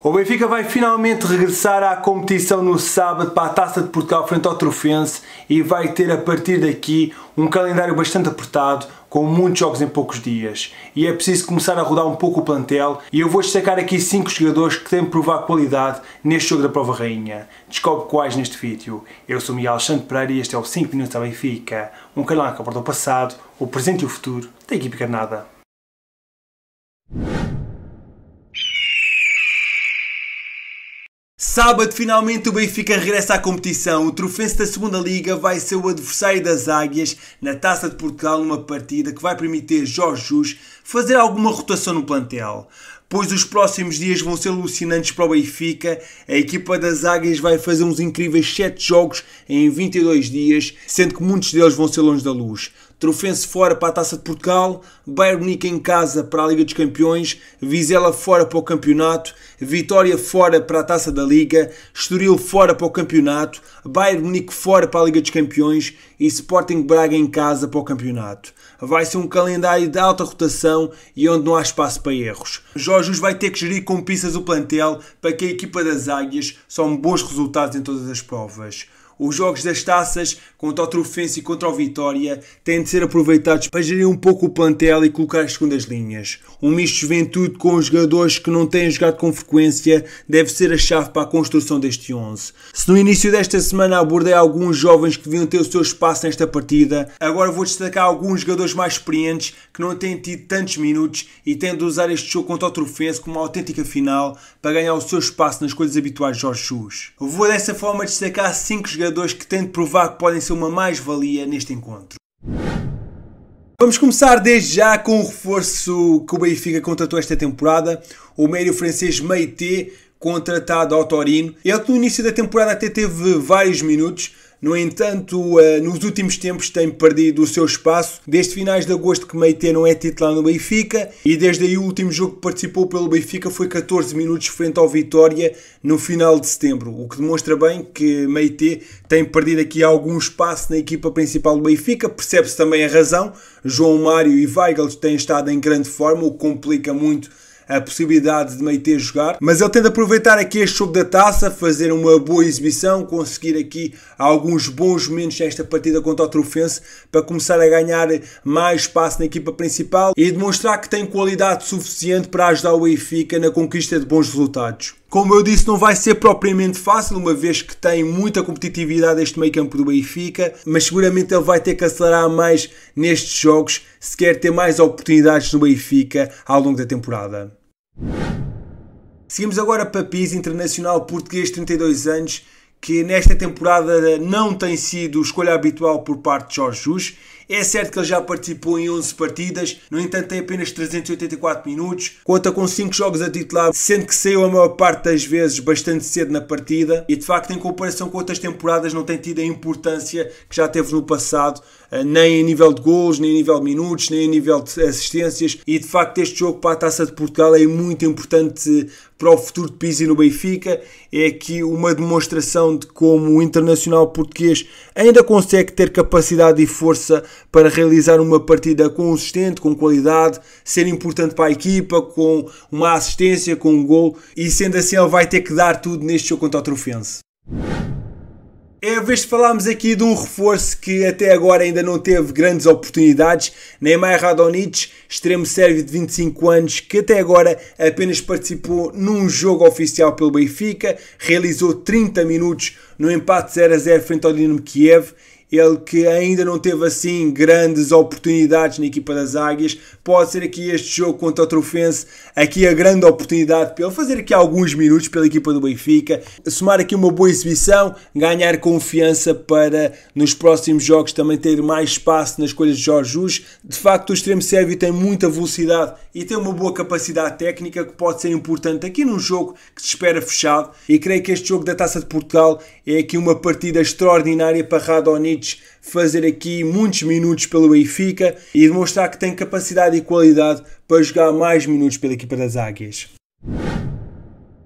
O Benfica vai finalmente regressar à competição no sábado para a Taça de Portugal frente ao Trofense e vai ter a partir daqui um calendário bastante apertado com muitos jogos em poucos dias e é preciso começar a rodar um pouco o plantel e eu vou destacar aqui 5 jogadores que têm de provar qualidade neste jogo da Prova Rainha. Descobre quais neste vídeo. Eu sou Miguel Alexandre Pereira e este é o 5 Minutos da Benfica, um canal que aborda o passado, o presente e o futuro da equipe carnada. Sábado, finalmente, o Benfica regressa à competição. O trofense da segunda Liga vai ser o adversário das Águias na Taça de Portugal, numa partida que vai permitir Jorge Jus fazer alguma rotação no plantel. Pois os próximos dias vão ser alucinantes para o Benfica. A equipa das Águias vai fazer uns incríveis 7 jogos em 22 dias, sendo que muitos deles vão ser longe da luz. Trofense fora para a Taça de Portugal, Bayern Munique em casa para a Liga dos Campeões, Vizela fora para o Campeonato, Vitória fora para a Taça da Liga, Estoril fora para o Campeonato, Bayern Munique fora para a Liga dos Campeões e Sporting Braga em casa para o Campeonato. Vai ser um calendário de alta rotação e onde não há espaço para erros. Jorge vai ter que gerir com pistas o plantel para que a equipa das Águias some bons resultados em todas as provas os jogos das taças contra o Trofense e contra o Vitória têm de ser aproveitados para gerir um pouco o plantel e colocar as segundas linhas. Um misto de juventude com os jogadores que não têm jogado com frequência deve ser a chave para a construção deste 11. Se no início desta semana abordei alguns jovens que deviam ter o seu espaço nesta partida, agora vou destacar alguns jogadores mais experientes que não têm tido tantos minutos e têm de usar este jogo contra o Trofense como uma autêntica final para ganhar o seu espaço nas coisas habituais de Jorge Chus. Vou dessa forma destacar 5 jogadores treinadores que têm de provar que podem ser uma mais-valia neste encontro. Vamos começar desde já com o reforço que o Benfica contratou esta temporada, o médio francês Meite, contratado ao Torino. Ele no início da temporada até teve vários minutos, no entanto, eh, nos últimos tempos tem perdido o seu espaço. Desde finais de agosto que Meite não é titular no Benfica e desde aí o último jogo que participou pelo Benfica foi 14 minutos frente ao Vitória no final de setembro, o que demonstra bem que Meite tem perdido aqui algum espaço na equipa principal do Benfica. Percebe-se também a razão. João Mário e Weigl têm estado em grande forma, o que complica muito a possibilidade de meio ter jogar, mas ele tenta aproveitar aqui este jogo da taça, fazer uma boa exibição, conseguir aqui alguns bons momentos nesta partida contra o Trofense para começar a ganhar mais espaço na equipa principal e demonstrar que tem qualidade suficiente para ajudar o Benfica na conquista de bons resultados. Como eu disse, não vai ser propriamente fácil, uma vez que tem muita competitividade este meio campo do Benfica, mas seguramente ele vai ter que acelerar mais nestes jogos se quer ter mais oportunidades no Benfica ao longo da temporada. Seguimos agora para Pis, internacional português, 32 anos, que nesta temporada não tem sido escolha habitual por parte de Jorge Jus. É certo que ele já participou em 11 partidas, no entanto tem apenas 384 minutos, conta com 5 jogos a titular, sendo que saiu a maior parte das vezes bastante cedo na partida e de facto em comparação com outras temporadas não tem tido a importância que já teve no passado, eh, nem a nível de gols, nem a nível de minutos, nem a nível de assistências. E de facto, este jogo para a taça de Portugal é muito importante para o futuro de Pizzi no Benfica. É aqui uma demonstração de como o internacional português ainda consegue ter capacidade e força para realizar uma partida consistente, com qualidade, ser importante para a equipa, com uma assistência, com um gol. E sendo assim, ele vai ter que dar tudo neste jogo contra o Trofense. É a vez de falarmos aqui de um reforço que até agora ainda não teve grandes oportunidades, Neymar Radonic, extremo sérvio de 25 anos, que até agora apenas participou num jogo oficial pelo Benfica, realizou 30 minutos no empate 0 a 0 frente ao Dinamo Kiev ele que ainda não teve assim grandes oportunidades na equipa das Águias, pode ser aqui este jogo contra o Trofense, aqui a grande oportunidade para ele fazer aqui alguns minutos pela equipa do Benfica, somar aqui uma boa exibição, ganhar confiança para nos próximos jogos também ter mais espaço nas escolhas de Jorge Jus. De facto, o extremo sérvio tem muita velocidade e tem uma boa capacidade técnica que pode ser importante aqui num jogo que se espera fechado e creio que este jogo da Taça de Portugal é aqui uma partida extraordinária para Radonich fazer aqui muitos minutos pelo Benfica e demonstrar que tem capacidade e qualidade para jogar mais minutos pela equipa das Águias.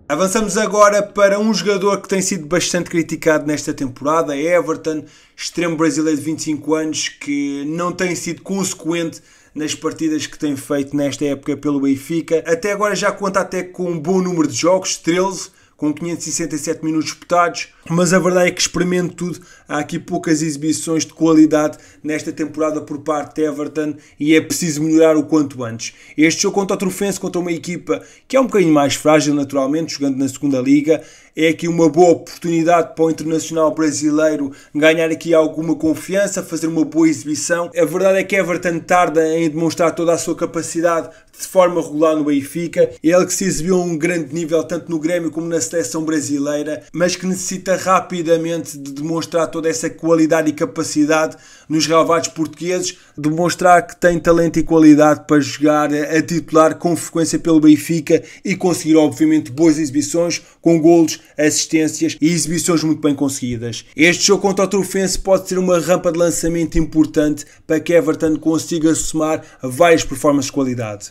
Avançamos agora para um jogador que tem sido bastante criticado nesta temporada, é Everton, extremo brasileiro de 25 anos, que não tem sido consequente nas partidas que tem feito nesta época pelo Benfica. Até agora já conta até com um bom número de jogos, 13, com 567 minutos disputados, mas a verdade é que experimento tudo. Há aqui poucas exibições de qualidade nesta temporada por parte de Everton e é preciso melhorar o quanto antes. Este jogo contra o Trofense, contra uma equipa que é um bocadinho mais frágil naturalmente, jogando na segunda Liga, é aqui uma boa oportunidade para o internacional brasileiro ganhar aqui alguma confiança, fazer uma boa exibição. A verdade é que Everton tarda em demonstrar toda a sua capacidade de forma regular no Benfica. Ele que se exibiu a um grande nível tanto no Grêmio como na seleção brasileira, mas que necessita rapidamente de demonstrar toda essa qualidade e capacidade nos relevados portugueses, demonstrar que tem talento e qualidade para jogar eh, a titular com frequência pelo Benfica e conseguir, obviamente, boas exibições com golos, assistências e exibições muito bem conseguidas. Este jogo contra o Trofense pode ser uma rampa de lançamento importante para que Everton consiga somar várias performances de qualidade.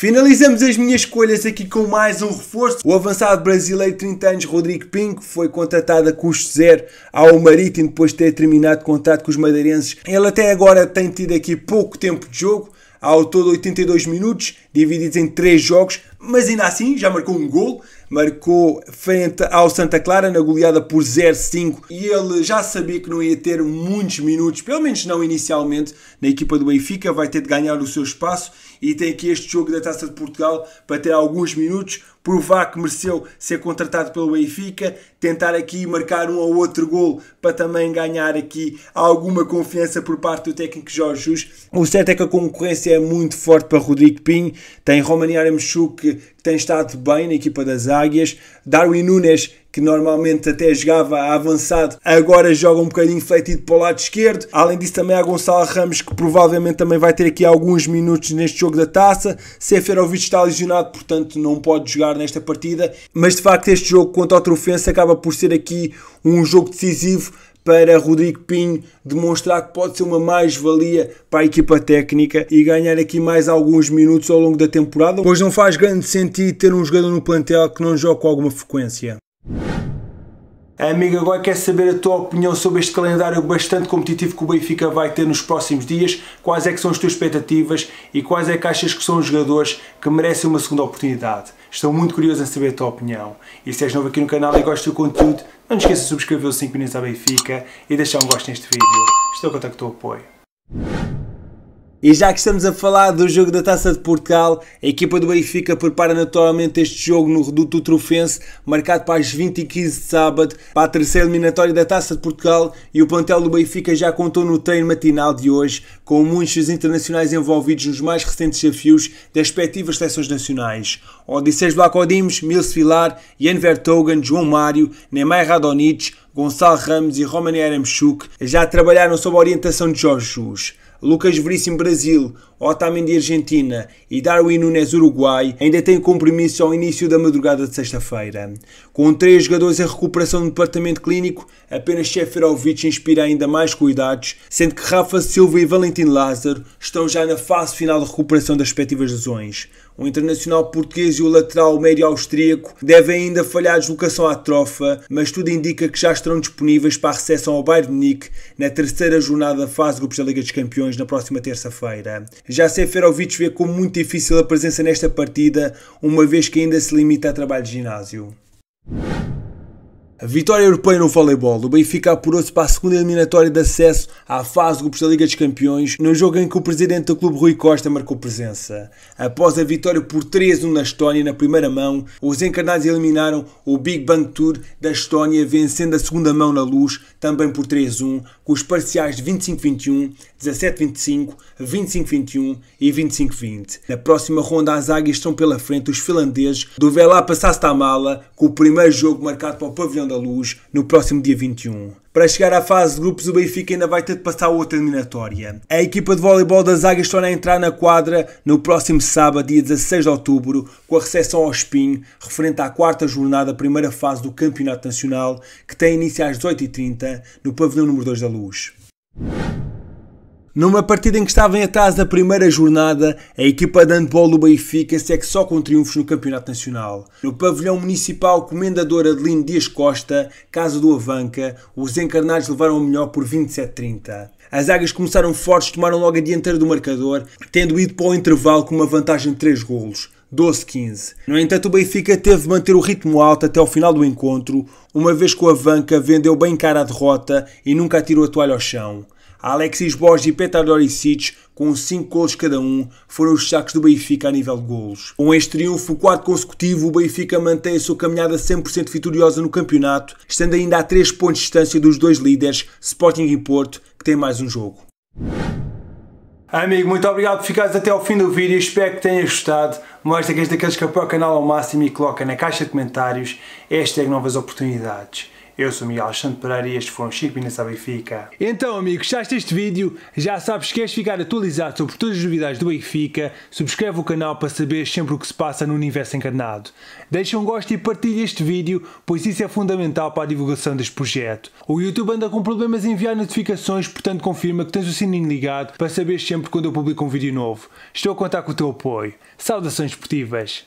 Finalizamos as minhas escolhas aqui com mais um reforço. O avançado brasileiro de 30 anos Rodrigo Pinto, foi contratado a custo zero ao Marítimo depois de ter terminado contrato com os madeirenses. Ele até agora tem tido aqui pouco tempo de jogo, ao todo 82 minutos, divididos em 3 jogos, mas ainda assim já marcou um gol, marcou frente ao Santa Clara na goleada por 0-5 e ele já sabia que não ia ter muitos minutos, pelo menos não inicialmente, na equipa do Benfica, vai ter de ganhar o seu espaço e tem aqui este jogo da Taça de Portugal para ter alguns minutos, provar que mereceu ser contratado pelo Benfica, tentar aqui marcar um ou outro gol para também ganhar aqui alguma confiança por parte do técnico Jorge Jus. O certo é que a concorrência é muito forte para Rodrigo Pinho, tem Romaniar Mchuk que, tem estado bem na equipa das Águias. Darwin Nunes, que normalmente até jogava avançado, agora joga um bocadinho fletido para o lado esquerdo. Além disso, também há Gonçalo Ramos, que provavelmente também vai ter aqui alguns minutos neste jogo da taça. Seferovic está lesionado, portanto não pode jogar nesta partida. Mas de facto, este jogo contra a Trofense acaba por ser aqui um jogo decisivo para Rodrigo Pinho demonstrar que pode ser uma mais-valia para a equipa técnica e ganhar aqui mais alguns minutos ao longo da temporada, pois não faz grande sentido ter um jogador no plantel que não joga com alguma frequência. Amigo, agora quer saber a tua opinião sobre este calendário bastante competitivo que o Benfica vai ter nos próximos dias? Quais é que são as tuas expectativas e quais é que achas que são os jogadores que merecem uma segunda oportunidade? Estou muito curioso em saber a tua opinião. E se és novo aqui no canal e gostas do conteúdo, não esqueça de subscrever o 5 Minutos à Benfica e deixar um gosto neste vídeo. Estou a contar com o teu apoio. E já que estamos a falar do jogo da Taça de Portugal, a equipa do Benfica prepara naturalmente este jogo no Reduto Trofense, marcado para as 20 e 15 de sábado, para a terceira eliminatória da Taça de Portugal, e o plantel do Benfica já contou no treino matinal de hoje, com muitos internacionais envolvidos nos mais recentes desafios das respectivas seleções nacionais. Odisseus Blacodimos, Mils Filar, Jan Vertogen, João Mário, Neymar Radonich, Gonçalo Ramos e Roman Aramchuk já trabalharam sob a orientação de Jorge Jus. Lucas Veríssimo Brasil, Otamendi Argentina e Darwin Nunes Uruguai ainda têm compromisso ao início da madrugada de sexta-feira. Com três jogadores em recuperação no departamento clínico, apenas Sheferovic inspira ainda mais cuidados, sendo que Rafa Silva e Valentim Lázaro estão já na fase final de recuperação das respectivas lesões. O internacional português e o lateral médio austríaco devem ainda falhar a deslocação à trofa, mas tudo indica que já estarão disponíveis para a recepção ao Bayern de Munique na terceira jornada da fase de grupos da Liga dos Campeões na próxima terça-feira. Já Seferovic vê como muito difícil a presença nesta partida, uma vez que ainda se limita a trabalho de ginásio. A vitória europeia no voleibol. O Benfica apurou-se para a segunda eliminatória de acesso à fase grupos da Liga dos Campeões, num jogo em que o presidente do clube Rui Costa marcou presença. Após a vitória por 3-1 na Estónia na primeira mão, os encarnados eliminaram o Big Bang Tour da Estónia, vencendo a segunda mão na luz, também por 3-1, com os parciais de 25-21, 17-25, 25-21 e 25-20. Na próxima ronda, as águias estão pela frente os finlandeses do Velá mala com o primeiro jogo marcado para o pavilhão da Luz no próximo dia 21. Para chegar à fase de grupos, o Benfica ainda vai ter de passar outra eliminatória. A equipa de voleibol das Águias torna a entrar na quadra no próximo sábado, dia 16 de outubro, com a recepção ao Espinho, referente à quarta jornada, primeira fase do Campeonato Nacional, que tem início às 18h30 no pavilhão número 2 da Luz. Numa partida em que estava em atraso na primeira jornada, a equipa de handball do Benfica segue só com triunfos no Campeonato Nacional. No pavilhão municipal Comendador Adelino Dias Costa, casa do Avanca, os encarnados levaram o melhor por 27-30. As águias começaram fortes, tomaram logo a dianteira do marcador, tendo ido para o intervalo com uma vantagem de 3 golos. 12-15. No entanto, o Benfica teve de manter o ritmo alto até o final do encontro, uma vez que o Avanca vendeu bem cara a derrota e nunca atirou a toalha ao chão. Alexis Borges e Petar Doricic, com 5 golos cada um, foram os destaques do Benfica a nível de golos. Com este triunfo, quarto consecutivo, o Benfica mantém a sua caminhada 100% vitoriosa no campeonato, estando ainda a 3 pontos de distância dos dois líderes, Sporting e Porto, que têm mais um jogo. Amigo, muito obrigado por ficares até ao fim do vídeo, espero que tenhas gostado. Mostra que és daqueles que apoia o canal ao máximo e coloca na caixa de comentários hashtag novas oportunidades. Eu sou Miguel Alexandre Pereira e este foi um Chico Binança Benfica. Então, amigo, gostaste deste vídeo? Já sabes que queres ficar atualizado sobre todas as novidades do Benfica? Subscreve o canal para saber sempre o que se passa no universo encarnado. Deixa um gosto e partilha este vídeo, pois isso é fundamental para a divulgação deste projeto. O YouTube anda com problemas em enviar notificações, portanto confirma que tens o sininho ligado para saber sempre quando eu publico um vídeo novo. Estou a contar com o teu apoio. Saudações esportivas!